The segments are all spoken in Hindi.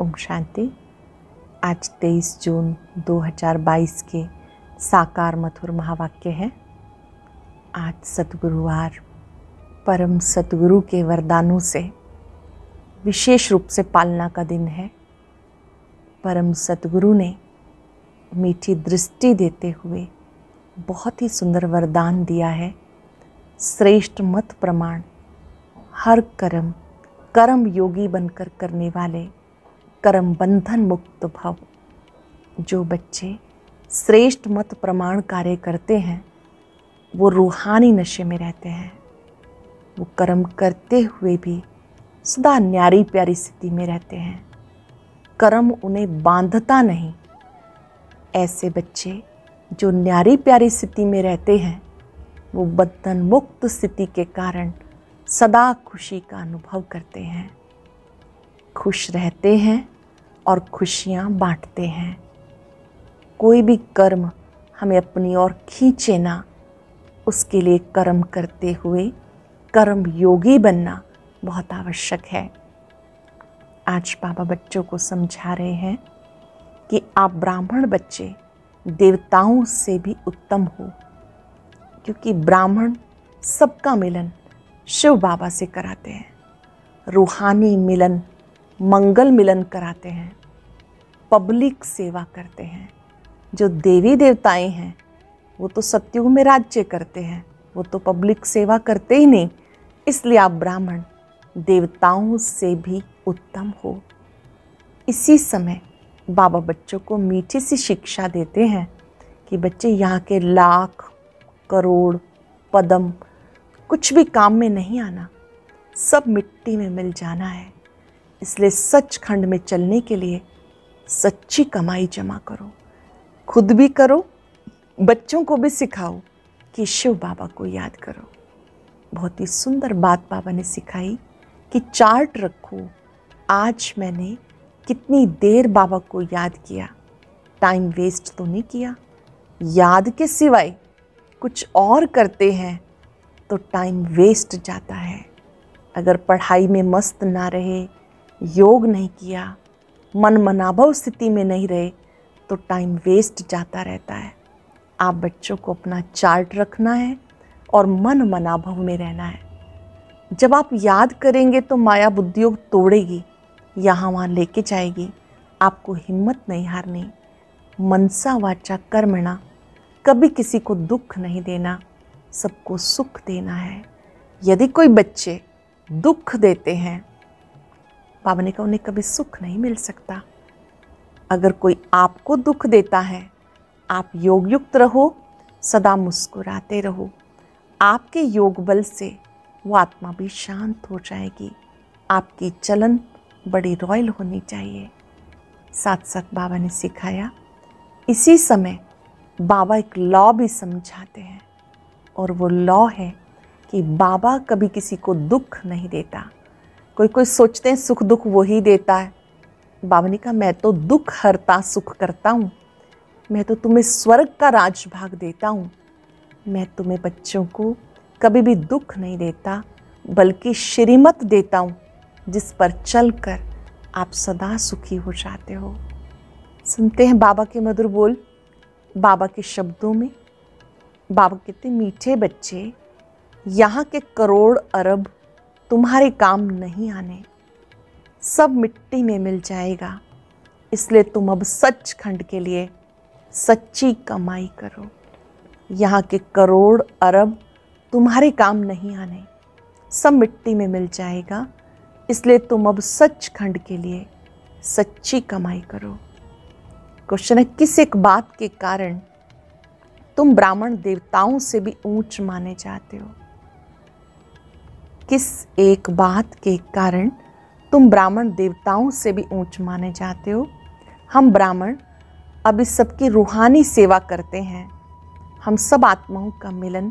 ओम शांति आज 23 जून 2022 के साकार मथुर महावाक्य है आज सतगुरुवार परम सतगुरु के वरदानों से विशेष रूप से पालना का दिन है परम सतगुरु ने मीठी दृष्टि देते हुए बहुत ही सुंदर वरदान दिया है श्रेष्ठ मत प्रमाण हर कर्म कर्म योगी बनकर करने वाले कर्म बंधन मुक्त भव जो बच्चे श्रेष्ठ मत प्रमाण कार्य करते हैं वो रूहानी नशे में रहते हैं वो कर्म करते हुए भी सदा न्यारी प्यारी स्थिति में रहते हैं कर्म उन्हें बांधता नहीं ऐसे बच्चे जो न्यारी प्यारी स्थिति में रहते हैं वो बंधन मुक्त स्थिति के कारण सदा खुशी का अनुभव करते हैं खुश रहते हैं और खुशियाँ बांटते हैं कोई भी कर्म हमें अपनी ओर खींचे ना उसके लिए कर्म करते हुए कर्म योगी बनना बहुत आवश्यक है आज बाबा बच्चों को समझा रहे हैं कि आप ब्राह्मण बच्चे देवताओं से भी उत्तम हो क्योंकि ब्राह्मण सबका मिलन शिव बाबा से कराते हैं रूहानी मिलन मंगल मिलन कराते हैं पब्लिक सेवा करते हैं जो देवी देवताएं हैं वो तो सत्युग में राज्य करते हैं वो तो पब्लिक सेवा करते ही नहीं इसलिए आप ब्राह्मण देवताओं से भी उत्तम हो इसी समय बाबा बच्चों को मीठी सी शिक्षा देते हैं कि बच्चे यहाँ के लाख करोड़ पदम कुछ भी काम में नहीं आना सब मिट्टी में मिल जाना है इसलिए सच खंड में चलने के लिए सच्ची कमाई जमा करो खुद भी करो बच्चों को भी सिखाओ कि शिव बाबा को याद करो बहुत ही सुंदर बात बाबा ने सिखाई कि चार्ट रखो आज मैंने कितनी देर बाबा को याद किया टाइम वेस्ट तो नहीं किया याद के सिवाय कुछ और करते हैं तो टाइम वेस्ट जाता है अगर पढ़ाई में मस्त ना रहे योग नहीं किया मन मनाभव स्थिति में नहीं रहे तो टाइम वेस्ट जाता रहता है आप बच्चों को अपना चार्ट रखना है और मन मनाभव में रहना है जब आप याद करेंगे तो माया बुद्धियोग तोड़ेगी यहाँ वहाँ लेके जाएगी आपको हिम्मत नहीं हारनी मनसा वाचा कर्मणा कभी किसी को दुख नहीं देना सबको सुख देना है यदि कोई बच्चे दुख देते हैं बाबा ने कहा उन्हें कभी सुख नहीं मिल सकता अगर कोई आपको दुख देता है आप योगयुक्त रहो सदा मुस्कुराते रहो आपके योग बल से वो आत्मा भी शांत हो जाएगी आपकी चलन बड़ी रॉयल होनी चाहिए साथ साथ बाबा ने सिखाया इसी समय बाबा एक लॉ भी समझाते हैं और वो लॉ है कि बाबा कभी किसी को दुख नहीं देता कोई कोई सोचते हैं सुख दुख वो ही देता है बाबा ने कहा मैं तो दुख हरता सुख करता हूँ मैं तो तुम्हें स्वर्ग का राजभाग देता हूँ मैं तुम्हें बच्चों को कभी भी दुख नहीं देता बल्कि श्रीमत देता हूँ जिस पर चल कर आप सदा सुखी हो जाते हो सुनते हैं बाबा के मधुर बोल बाबा के शब्दों में बाबा कितने मीठे बच्चे यहाँ के करोड़ अरब तुम्हारे काम नहीं आने सब मिट्टी में मिल जाएगा इसलिए तुम अब सच खंड के लिए सच्ची कमाई करो यहाँ के करोड़ अरब तुम्हारे काम नहीं आने सब मिट्टी में मिल जाएगा इसलिए तुम अब सच खंड के लिए सच्ची कमाई करो क्वेश्चन है किस एक बात के कारण तुम ब्राह्मण देवताओं से भी ऊंच माने जाते हो किस एक बात के कारण तुम ब्राह्मण देवताओं से भी ऊंच माने जाते हो हम ब्राह्मण अब इस सबकी रूहानी सेवा करते हैं हम सब आत्माओं का मिलन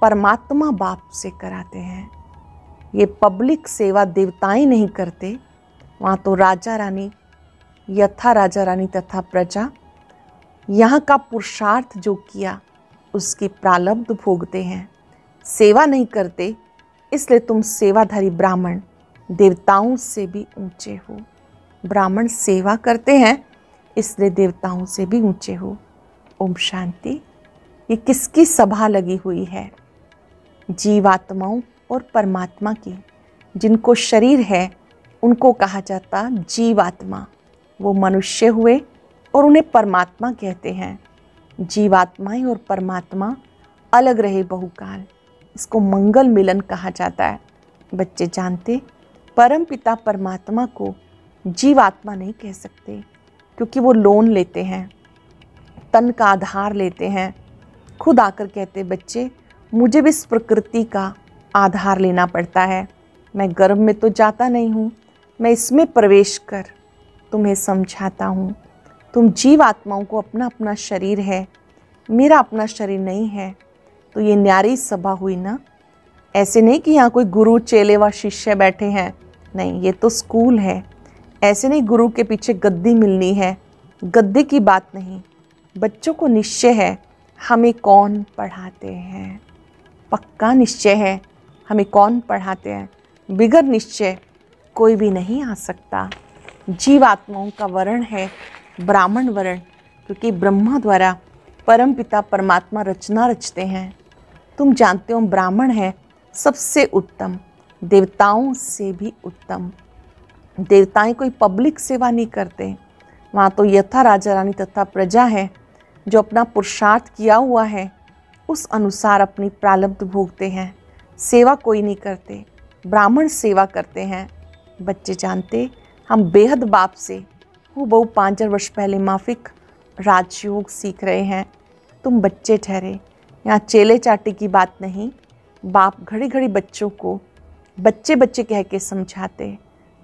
परमात्मा बाप से कराते हैं ये पब्लिक सेवा देवताएं नहीं करते वहाँ तो राजा रानी यथा राजा रानी तथा प्रजा यहाँ का पुरुषार्थ जो किया उसकी प्रालब्ध भोगते हैं सेवा नहीं करते इसलिए तुम सेवाधारी ब्राह्मण देवताओं से भी ऊंचे हो ब्राह्मण सेवा करते हैं इसलिए देवताओं से भी ऊंचे हो ओम शांति ये किसकी सभा लगी हुई है जीवात्माओं और परमात्मा की जिनको शरीर है उनको कहा जाता जीवात्मा वो मनुष्य हुए और उन्हें परमात्मा कहते हैं जीवात्माएं और परमात्मा अलग रहे बहुकाल इसको मंगल मिलन कहा जाता है बच्चे जानते परम पिता परमात्मा को जीवात्मा नहीं कह सकते क्योंकि वो लोन लेते हैं तन का आधार लेते हैं खुद आकर कहते बच्चे मुझे भी इस प्रकृति का आधार लेना पड़ता है मैं गर्भ में तो जाता नहीं हूँ मैं इसमें प्रवेश कर तुम्हें समझाता हूँ तुम जीव आत्माओं को अपना अपना शरीर है मेरा अपना शरीर नहीं है तो ये न्यारी सभा हुई ना ऐसे नहीं कि यहाँ कोई गुरु चेले व शिष्य बैठे हैं नहीं ये तो स्कूल है ऐसे नहीं गुरु के पीछे गद्दी मिलनी है गद्दे की बात नहीं बच्चों को निश्चय है हमें कौन पढ़ाते हैं पक्का निश्चय है हमें कौन पढ़ाते हैं बिगर निश्चय कोई भी नहीं आ सकता जीवात्माओं का वर्ण है ब्राह्मण वर्ण क्योंकि ब्रह्मा द्वारा परमपिता परमात्मा रचना रचते हैं तुम जानते हो ब्राह्मण है सबसे उत्तम देवताओं से भी उत्तम देवताएं कोई पब्लिक सेवा नहीं करते वहाँ तो यथा राजा रानी तथा प्रजा है जो अपना पुरुषार्थ किया हुआ है उस अनुसार अपनी प्रालब्ध भोगते हैं सेवा कोई नहीं करते ब्राह्मण सेवा करते हैं बच्चे जानते हम बेहद बाप से वो बहु पाँच वर्ष पहले माफिक राजयोग सीख रहे हैं तुम बच्चे ठहरे यहाँ चेले चाटे की बात नहीं बाप घड़ी घड़ी बच्चों को बच्चे बच्चे कह के समझाते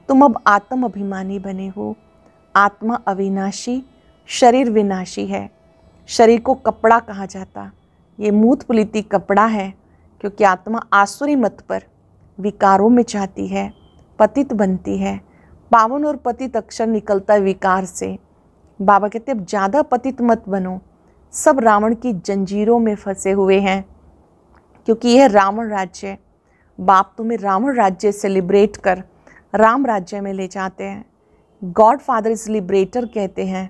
तुम अब आत्म अभिमानी बने हो आत्मा अविनाशी शरीर विनाशी है शरीर को कपड़ा कहा जाता ये मूत पुलिती कपड़ा है क्योंकि आत्मा आसुरी मत पर विकारों में चाहती है पतित बनती है पावन और पतित अक्षर निकलता है विकार से बाबा कहते अब ज़्यादा पतित मत बनो सब रावण की जंजीरों में फंसे हुए हैं क्योंकि यह रावण राज्य बाप तुम्हें रावण राज्य से लिब्रेट कर राम राज्य में ले जाते हैं गॉड फादर इस लिब्रेटर कहते हैं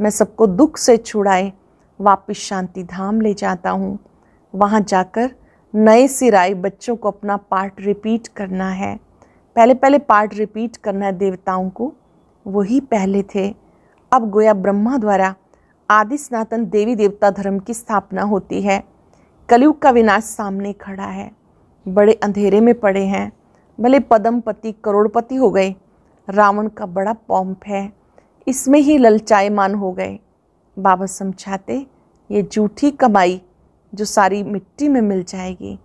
मैं सबको दुख से छुड़ाए वापस शांति धाम ले जाता हूँ वहाँ जाकर नए सिराए बच्चों को अपना पार्ट रिपीट करना है पहले पहले पार्ट रिपीट करना है देवताओं को वही पहले थे अब गोया ब्रह्मा द्वारा आदि सनातन देवी देवता धर्म की स्थापना होती है कलयुग का विनाश सामने खड़ा है बड़े अंधेरे में पड़े हैं भले पति करोड़पति हो गए रावण का बड़ा पॉम्प है इसमें ही ललचायमान हो गए बाबा समझाते ये झूठी कमाई जो सारी मिट्टी में मिल जाएगी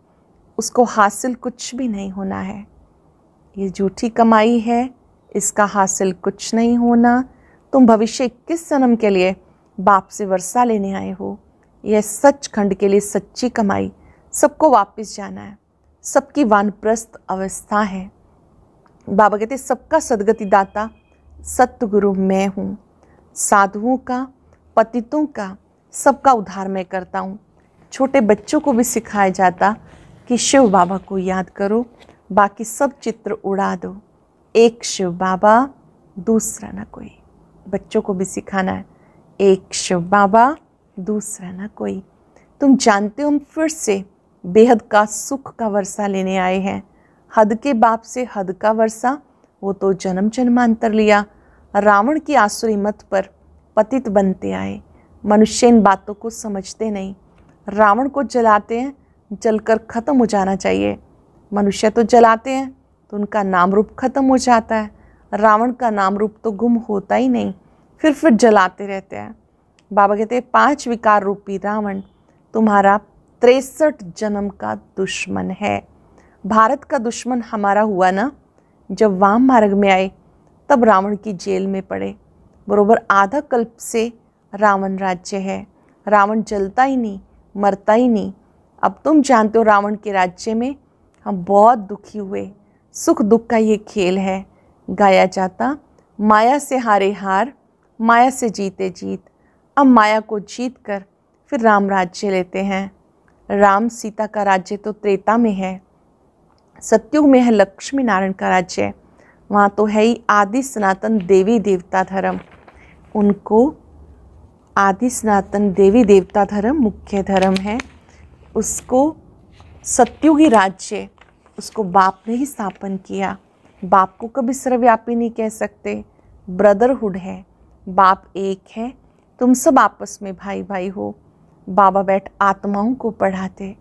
उसको हासिल कुछ भी नहीं होना है ये झूठी कमाई है इसका हासिल कुछ नहीं होना तुम भविष्य किस जन्म के लिए बाप से वर्षा लेने आए हो यह सच खंड के लिए सच्ची कमाई सबको वापस जाना है सबकी वानप्रस्थ अवस्था है बाबा कहते सबका सदगति दाता सतगुरु मैं हूँ साधुओं का पतितों का सबका उद्धार मैं करता हूँ छोटे बच्चों को भी सिखाया जाता कि शिव बाबा को याद करो बाकी सब चित्र उड़ा दो एक शिव बाबा दूसरा ना कोई बच्चों को भी सिखाना है एक शिव बाबा दूसरा ना कोई तुम जानते हो हम फिर से बेहद का सुख का वर्षा लेने आए हैं हद के बाप से हद का वर्षा वो तो जन्म जन्मांतर लिया रावण की आसुरी मत पर पतित बनते आए मनुष्य इन बातों को समझते नहीं रावण को जलाते हैं जलकर ख़त्म हो जाना चाहिए मनुष्य तो जलाते हैं तो उनका नाम रूप ख़त्म हो जाता है रावण का नाम रूप तो गुम होता ही नहीं फिर फिर जलाते रहते हैं बाबा कहते हैं पांच विकार रूपी रावण तुम्हारा तिरसठ जन्म का दुश्मन है भारत का दुश्मन हमारा हुआ ना जब वाम मार्ग में आए तब रावण की जेल में पड़े बरोबर आधा कल्प से रावण राज्य है रावण जलता ही नहीं मरता ही नहीं अब तुम जानते हो रावण के राज्य में हम बहुत दुखी हुए सुख दुख का ये खेल है गाया जाता माया से हारे हार माया से जीते जीत अब माया को जीत कर फिर राम राज्य लेते हैं राम सीता का राज्य तो त्रेता में है सत्युग में है लक्ष्मी नारायण का राज्य वहाँ तो है ही आदि सनातन देवी देवता धर्म उनको आदि सनातन देवी देवता धर्म मुख्य धर्म है उसको सत्युगी राज्य उसको बाप ने ही स्थापन किया बाप को कभी सर्वव्यापी नहीं कह सकते ब्रदरहुड है बाप एक है तुम सब आपस में भाई भाई हो बाबा बैठ आत्माओं को पढ़ाते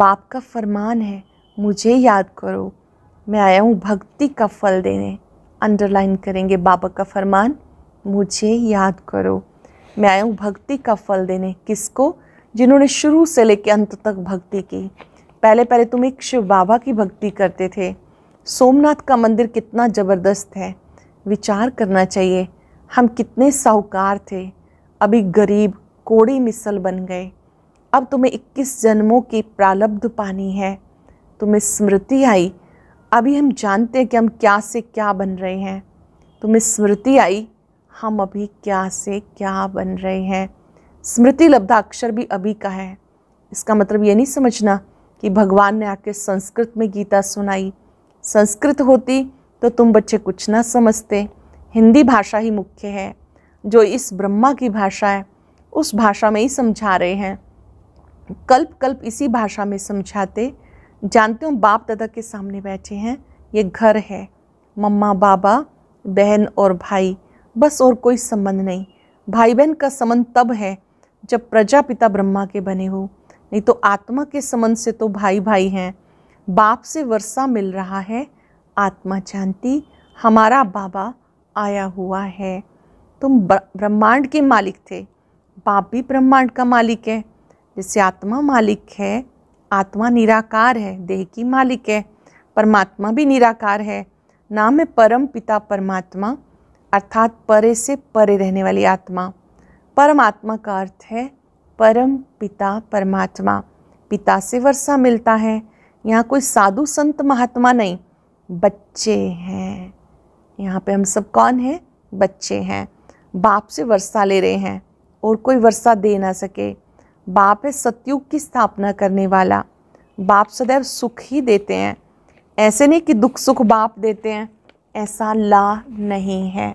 बाप का फरमान है मुझे याद करो मैं आया हूँ भक्ति का फल देने अंडरलाइन करेंगे बाबा का फरमान मुझे याद करो मैं आया हूँ भक्ति का फल देने किसको जिन्होंने शुरू से लेकर अंत तक भक्ति की पहले पहले तुम एक शिव बाबा की भक्ति करते थे सोमनाथ का मंदिर कितना ज़बरदस्त है विचार करना चाहिए हम कितने साहूकार थे अभी गरीब कोड़ी मिसल बन गए अब तुम्हें 21 जन्मों की प्रालब्ध पानी है तुम्हें स्मृति आई अभी हम जानते हैं कि हम क्या से क्या बन रहे हैं तुम्हें स्मृति आई हम अभी क्या से क्या बन रहे हैं स्मृति लब्धा अक्षर भी अभी का है इसका मतलब ये नहीं समझना कि भगवान ने आके संस्कृत में गीता सुनाई संस्कृत होती तो तुम बच्चे कुछ ना समझते हिंदी भाषा ही मुख्य है जो इस ब्रह्मा की भाषा है उस भाषा में ही समझा रहे हैं कल्प कल्प इसी भाषा में समझाते जानते हो बाप दादा के सामने बैठे हैं ये घर है मम्मा बाबा बहन और भाई बस और कोई संबंध नहीं भाई बहन का संबंध तब है जब प्रजापिता ब्रह्मा के बने हो नहीं तो आत्मा के संबंध से तो भाई भाई हैं बाप से वर्षा मिल रहा है आत्मा जानती हमारा बाबा आया हुआ है तुम ब्रह्मांड के मालिक थे बाप भी ब्रह्मांड का मालिक है जैसे आत्मा मालिक है आत्मा निराकार है देह की मालिक है परमात्मा भी निराकार है नाम है परम पिता परमात्मा अर्थात परे से परे रहने वाली आत्मा परमात्मा का अर्थ है परम पिता परमात्मा पिता से वर्षा मिलता है यहाँ कोई साधु संत महात्मा नहीं बच्चे हैं यहाँ पे हम सब कौन हैं बच्चे हैं बाप से वर्षा ले रहे हैं और कोई वर्षा दे ना सके बाप है सतयुग की स्थापना करने वाला बाप सदैव सुख ही देते हैं ऐसे नहीं कि दुख सुख बाप देते हैं ऐसा ला नहीं है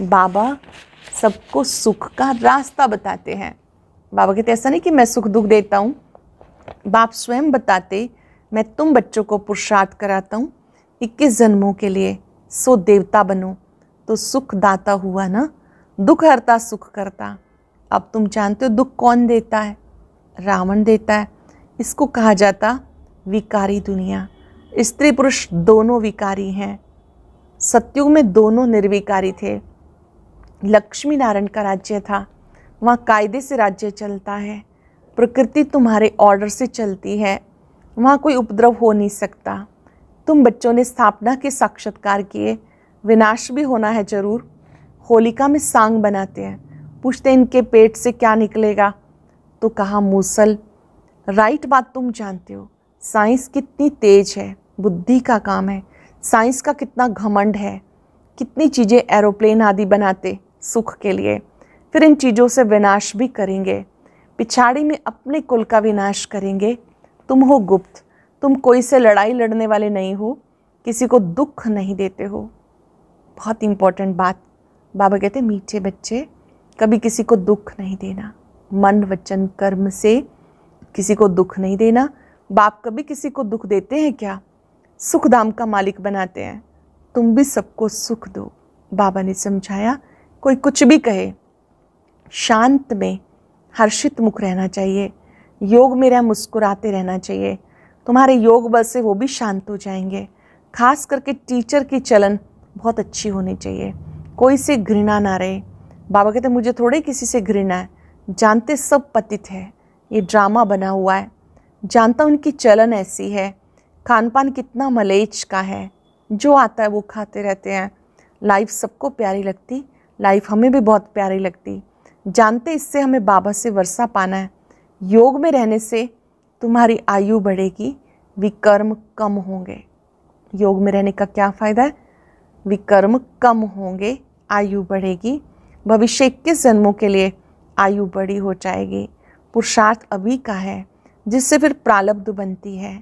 बाबा सबको सुख का रास्ता बताते हैं बाबा कहते ऐसा नहीं कि मैं सुख दुख देता हूँ बाप स्वयं बताते मैं तुम बच्चों को पुरुषार्थ कराता हूँ इक्कीस जन्मों के लिए सो देवता बनो तो सुख दाता हुआ ना दुख हरता सुख करता अब तुम जानते हो दुख कौन देता है रावण देता है इसको कहा जाता विकारी दुनिया स्त्री पुरुष दोनों विकारी हैं सत्युग में दोनों निर्विकारी थे लक्ष्मी नारायण का राज्य था वहाँ कायदे से राज्य चलता है प्रकृति तुम्हारे ऑर्डर से चलती है वहाँ कोई उपद्रव हो नहीं सकता तुम बच्चों ने स्थापना के साक्षात्कार किए विनाश भी होना है जरूर होलिका में सांग बनाते हैं पूछते इनके पेट से क्या निकलेगा तो कहा मूसल राइट बात तुम जानते हो साइंस कितनी तेज है बुद्धि का काम है साइंस का कितना घमंड है कितनी चीज़ें एरोप्लेन आदि बनाते सुख के लिए फिर इन चीज़ों से विनाश भी करेंगे पिछाड़ी में अपने कुल का विनाश करेंगे तुम हो गुप्त तुम कोई से लड़ाई लड़ने वाले नहीं हो किसी को दुख नहीं देते हो बहुत इम्पॉर्टेंट बात बाबा कहते मीठे बच्चे कभी किसी को दुख नहीं देना मन वचन कर्म से किसी को दुख नहीं देना बाप कभी किसी को दुख देते हैं क्या सुख दाम का मालिक बनाते हैं तुम भी सबको सुख दो बाबा ने समझाया कोई कुछ भी कहे शांत में हर्षित मुख रहना चाहिए योग में रह मुस्कुराते रहना चाहिए तुम्हारे योग बल से वो भी शांत हो जाएंगे खास करके टीचर की चलन बहुत अच्छी होनी चाहिए कोई से घृणा ना रहे बाबा कहते मुझे थोड़े किसी से घृणा है जानते सब पतित है ये ड्रामा बना हुआ है जानता उनकी चलन ऐसी है खान पान कितना मलेच का है जो आता है वो खाते रहते हैं लाइफ सबको प्यारी लगती लाइफ हमें भी बहुत प्यारी लगती जानते इससे हमें बाबा से वर्षा पाना है योग में रहने से तुम्हारी आयु बढ़ेगी विकर्म कम होंगे योग में रहने का क्या फ़ायदा है विकर्म कम होंगे आयु बढ़ेगी भविष्य इक्कीस जन्मों के लिए आयु बड़ी हो जाएगी पुरुषार्थ अभी का है जिससे फिर प्रालब्ध बनती है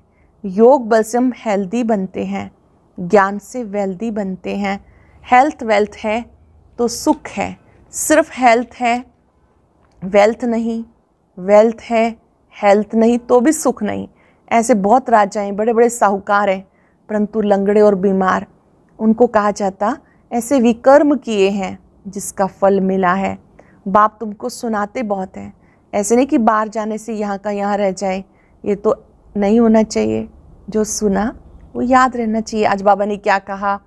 योग बल से हम हेल्दी बनते हैं ज्ञान से वेल्दी बनते हैं हेल्थ वेल्थ है तो सुख है सिर्फ हेल्थ है वेल्थ नहीं वेल्थ है हेल्थ नहीं तो भी सुख नहीं ऐसे बहुत राजा हैं बड़े बड़े साहूकार हैं परंतु लंगड़े और बीमार उनको कहा जाता ऐसे विकर्म किए हैं जिसका फल मिला है बाप तुमको सुनाते बहुत हैं ऐसे नहीं कि बाहर जाने से यहाँ का यहाँ रह जाए ये तो नहीं होना चाहिए जो सुना वो याद रहना चाहिए आज बाबा ने क्या कहा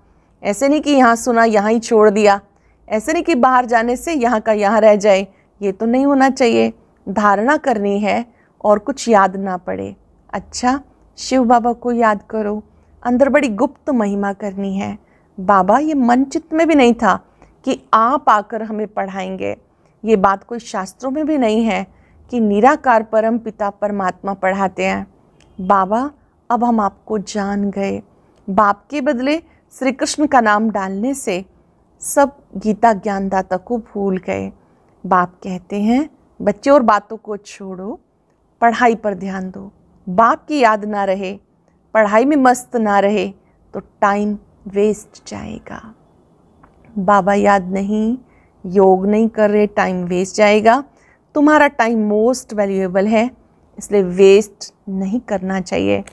ऐसे नहीं कि यहाँ सुना यहाँ ही छोड़ दिया ऐसे नहीं कि बाहर जाने से यहाँ का यहाँ रह जाए ये तो नहीं होना चाहिए धारणा करनी है और कुछ याद ना पड़े अच्छा शिव बाबा को याद करो अंदर बड़ी गुप्त महिमा करनी है बाबा ये मन चित्त में भी नहीं था कि आप आकर हमें पढ़ाएंगे ये बात कोई शास्त्रों में भी नहीं है कि निराकार परम पिता परमात्मा पढ़ाते हैं बाबा अब हम आपको जान गए बाप के बदले श्री कृष्ण का नाम डालने से सब गीता ज्ञानदाता को भूल गए बाप कहते हैं बच्चे और बातों को छोड़ो पढ़ाई पर ध्यान दो बाप की याद ना रहे पढ़ाई में मस्त ना रहे तो टाइम वेस्ट जाएगा बाबा याद नहीं योग नहीं कर रहे टाइम वेस्ट जाएगा तुम्हारा टाइम मोस्ट वैल्यूएबल है इसलिए वेस्ट नहीं करना चाहिए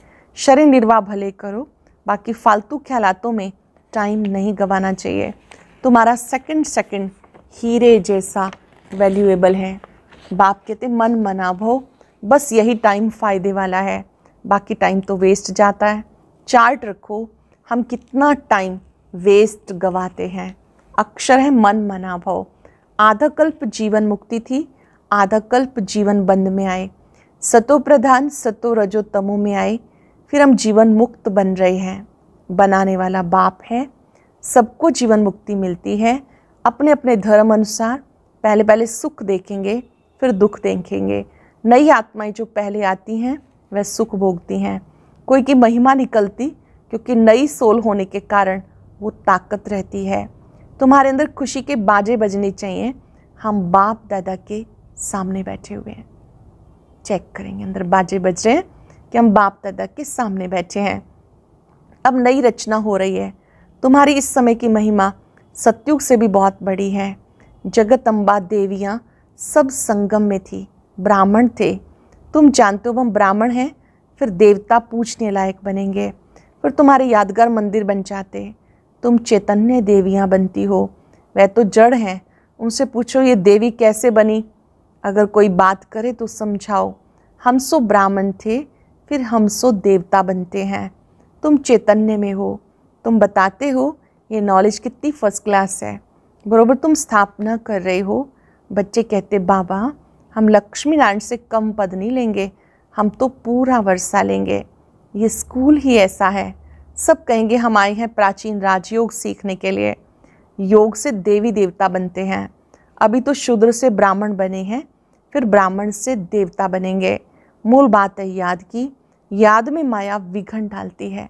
शरीर निर्वाह भले करो बाकी फालतू ख्यालातों में टाइम नहीं गंवाना चाहिए तुम्हारा सेकंड सेकंड हीरे जैसा वैल्यूएबल है बाप कहते मन मना भो बस यही टाइम फ़ायदे वाला है बाकी टाइम तो वेस्ट जाता है चार्ट रखो हम कितना टाइम वेस्ट गवाते हैं अक्षर है मन मना भाव आधा कल्प जीवन मुक्ति थी आधा कल्प जीवन बंद में आए सतो प्रधान सतो रजो तमो में आए फिर हम जीवन मुक्त बन रहे हैं बनाने वाला बाप है सबको जीवन मुक्ति मिलती है अपने अपने धर्म अनुसार पहले पहले सुख देखेंगे फिर दुख देखेंगे नई आत्माएं जो पहले आती हैं वह सुख भोगती हैं कोई की महिमा निकलती क्योंकि नई सोल होने के कारण वो ताकत रहती है तुम्हारे अंदर खुशी के बाजे बजने चाहिए हम बाप दादा के सामने बैठे हुए हैं चेक करेंगे अंदर बाजे बज रहे हैं कि हम बाप दादा के सामने बैठे हैं अब नई रचना हो रही है तुम्हारी इस समय की महिमा सत्युग से भी बहुत बड़ी है जगत अम्बा देवियाँ सब संगम में थी ब्राह्मण थे तुम जानते हो हम ब्राह्मण हैं फिर देवता पूछने लायक बनेंगे फिर तुम्हारे यादगार मंदिर बन जाते तुम चैतन्य देवियाँ बनती हो वह तो जड़ हैं उनसे पूछो ये देवी कैसे बनी अगर कोई बात करे तो समझाओ हम सो ब्राह्मण थे फिर हम सो देवता बनते हैं तुम चैतन्य में हो तुम बताते हो ये नॉलेज कितनी फ़र्स्ट क्लास है बरोबर तुम स्थापना कर रहे हो बच्चे कहते बाबा हम लक्ष्मी नारायण से कम पद नहीं लेंगे हम तो पूरा वर्षा लेंगे ये स्कूल ही ऐसा है सब कहेंगे हम आए हैं प्राचीन राजयोग सीखने के लिए योग से देवी देवता बनते हैं अभी तो शूद्र से ब्राह्मण बने हैं फिर ब्राह्मण से देवता बनेंगे मूल बात है याद की याद में माया विघन डालती है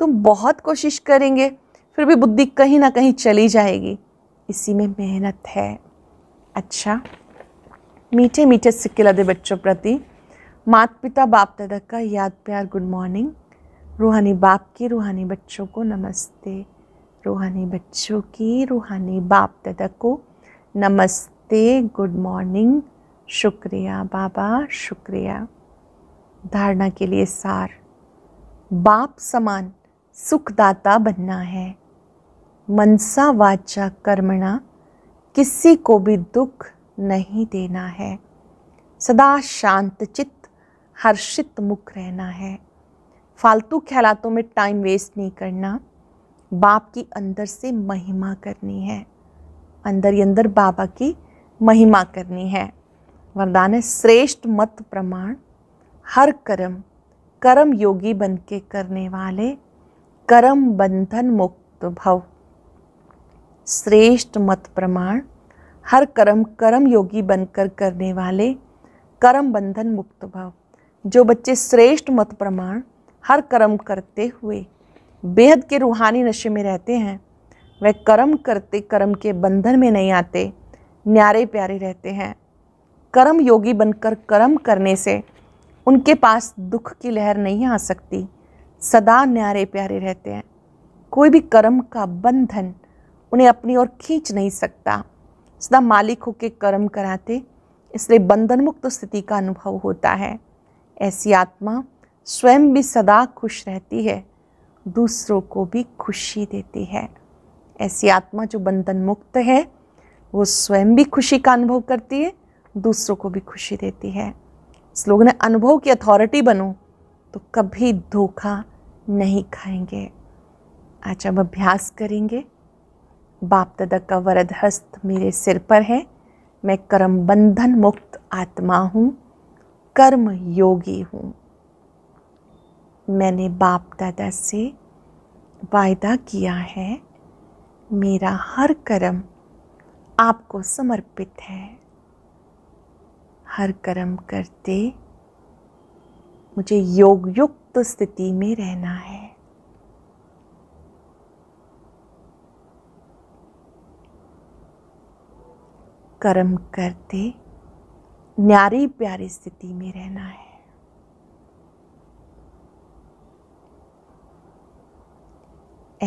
तुम बहुत कोशिश करेंगे फिर भी बुद्धि कहीं ना कहीं चली जाएगी इसी में मेहनत है अच्छा मीठे मीठे सिक्के लदे बच्चों प्रति मात पिता बाप दादा का याद प्यार गुड मॉर्निंग रूहानी बाप की रूहानी बच्चों को नमस्ते रूहानी बच्चों की रूहानी बाप दादा को नमस्ते गुड मॉर्निंग शुक्रिया बाबा शुक्रिया धारणा के लिए सार बाप समान सुखदाता बनना है मनसा वाचा कर्मणा किसी को भी दुख नहीं देना है सदा शांत चित्त हर्षित मुख रहना है फालतू ख्यालातों में टाइम वेस्ट नहीं करना बाप की अंदर से महिमा करनी है अंदर ही अंदर बाबा की महिमा करनी है वरदान है श्रेष्ठ मत प्रमाण हर कर्म कर्म योगी बन के करने वाले कर्म बंधन मुक्त भव श्रेष्ठ मत प्रमाण हर कर्म कर्म योगी बनकर करने वाले कर्म बंधन मुक्त भाव जो बच्चे श्रेष्ठ मत प्रमाण हर कर्म करते हुए बेहद के रूहानी नशे में रहते हैं वह कर्म करते कर्म के बंधन में नहीं आते न्यारे प्यारे रहते हैं कर्म योगी बनकर कर्म करने से उनके पास दुख की लहर नहीं आ सकती सदा न्यारे प्यारे रहते हैं कोई भी कर्म का बंधन उन्हें अपनी ओर खींच नहीं सकता सदा मालिक के कर्म कराते इसलिए बंधन मुक्त स्थिति का अनुभव होता है ऐसी आत्मा स्वयं भी सदा खुश रहती है दूसरों को भी खुशी देती है ऐसी आत्मा जो बंधन मुक्त है वो स्वयं भी खुशी का अनुभव करती है दूसरों को भी खुशी देती है इस लोग ने अनुभव की अथॉरिटी बनो तो कभी धोखा नहीं खाएंगे आज हम अभ्यास करेंगे बाप दादा का वरद हस्त मेरे सिर पर है मैं कर्म बंधन मुक्त आत्मा हूँ कर्म योगी हूँ मैंने बाप दादा से वायदा किया है मेरा हर कर्म आपको समर्पित है हर कर्म करते मुझे योग युक्त स्थिति में रहना है कर्म करते न्यारी प्यारी स्थिति में रहना है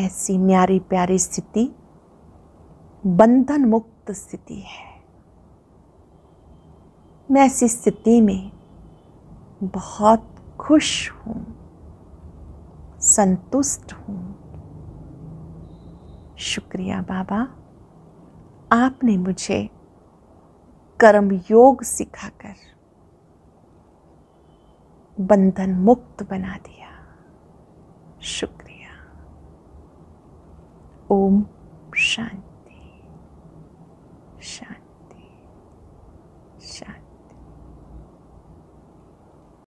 ऐसी न्यारी प्यारी स्थिति बंधन मुक्त स्थिति है मैं ऐसी स्थिति में बहुत खुश हूँ संतुष्ट हूँ शुक्रिया बाबा आपने मुझे कर्म योग सिखाकर बंधन मुक्त बना दिया शुक्रिया ओम शांति शांति